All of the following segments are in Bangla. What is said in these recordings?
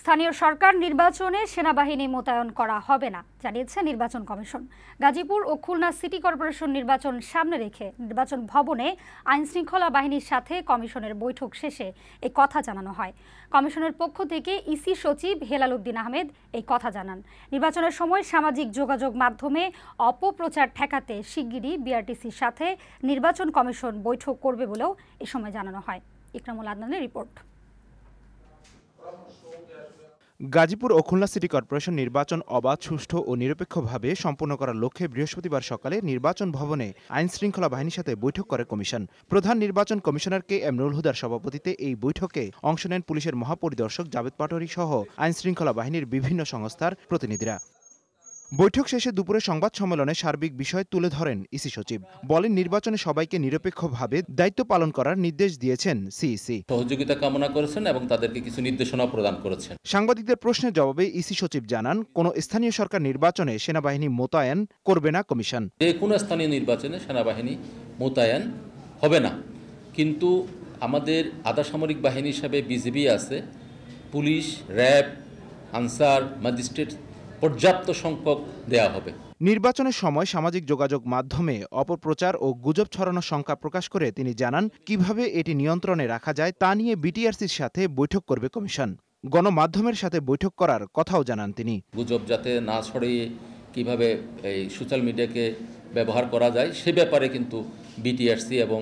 স্থানীয় সরকার নির্বাচনে সেনাবাহিনী মোতায়েন করা হবে না জানিয়েছে নির্বাচন কমিশন গাজীপুর ও খুলনা সিটি কর্পোরেশন নির্বাচন সামনে রেখে নির্বাচন ভবনে আইনশৃঙ্খলা বাহিনীর সাথে কমিশনের বৈঠক শেষে এই কথা জানানো হয় কমিশনের পক্ষ থেকে ইসি সচিব হেলাল উদ্দিন আহমেদ এই কথা জানান নির্বাচনের সময় সামাজিক যোগাযোগ মাধ্যমে অপপ্রচার ঠেকাতে শিগগিরই বিআরটিসির সাথে নির্বাচন কমিশন বৈঠক করবে বলেও এ সময় জানানো হয় ইকরামুল আদনানের রিপোর্ট গাজীপুর ও খুলনা সিটি কর্পোরেশন নির্বাচন অবাধ সুষ্ঠু ও নিরপেক্ষভাবে সম্পন্ন করার লক্ষ্যে বৃহস্পতিবার সকালে নির্বাচন ভবনে আইন শৃঙ্খলা বাহিনীর সাথে বৈঠক করে কমিশন প্রধান নির্বাচন কমিশনার কে এম নুরুল হুদার সভাপতিতে এই বৈঠকে অংশ নেন পুলিশের মহাপরিদর্শক জাভেদ পাটোয়ারি সহ আইন শৃঙ্খলা বাহিনীর বিভিন্ন সংস্থার প্রতিনিধিরা বৈঠক শেষে দুপুরে সংবাদ সম্মেলনে সার্বিক বিষয় তুলে ধরেন ইসি সচিব বলেন নির্বাচনে সবাইকে নিরপেক্ষভাবে দায়িত্ব পালন করার নির্দেশ দিয়েছেন সিইসি সহযোগিতা কামনা করেছেন এবং তাদেরকে কিছু নির্দেশনা প্রদান করেছেন সাংবাদিকদের প্রশ্নের জবাবে ইসি সচিব জানান কোনো স্থানীয় সরকার নির্বাচনে সেনাবাহিনী মোতায়েন করবে না কমিশন যে কোনো স্থানীয় নির্বাচনে সেনাবাহিনী মোতায়েন হবে না কিন্তু আমাদের আধা সামরিক বাহিনী হিসাবে বিজিবি আছে পুলিশ র্যাব আনসার ম্যাজিস্ট্রেট পর্যাপ্ত সংখ্যক দেয়া হবে নির্বাচনের সময় সামাজিক যোগাযোগ মাধ্যমে অপপ্রচার ও গুজব ছড়ানোর শঙ্কা প্রকাশ করে তিনি জানান কিভাবে এটি নিয়ন্ত্রণে রাখা যায় তা নিয়ে বিটিআরসির সাথে বৈঠক করবে কমিশন গণমাধ্যমের সাথে বৈঠক করার কথাও জানান তিনি গুজব যাতে না ছড়িয়ে কিভাবে এই সোশ্যাল মিডিয়াকে ব্যবহার করা যায় সে ব্যাপারে কিন্তু বিটিআরসি এবং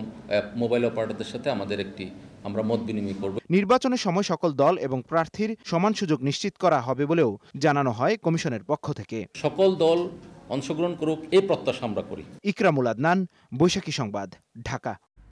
মোবাইল অপারেটরদের সাথে আমাদের একটি আমরা মত বিনিময় করব নির্বাচনের সময় সকল দল এবং প্রার্থীর সমান সুযোগ নিশ্চিত করা হবে বলেও জানানো হয় কমিশনের পক্ষ থেকে সকল দল অংশগ্রহণ করুক এই প্রত্যাশা আমরা করি ইকরামুল আদনান বৈশাখী সংবাদ ঢাকা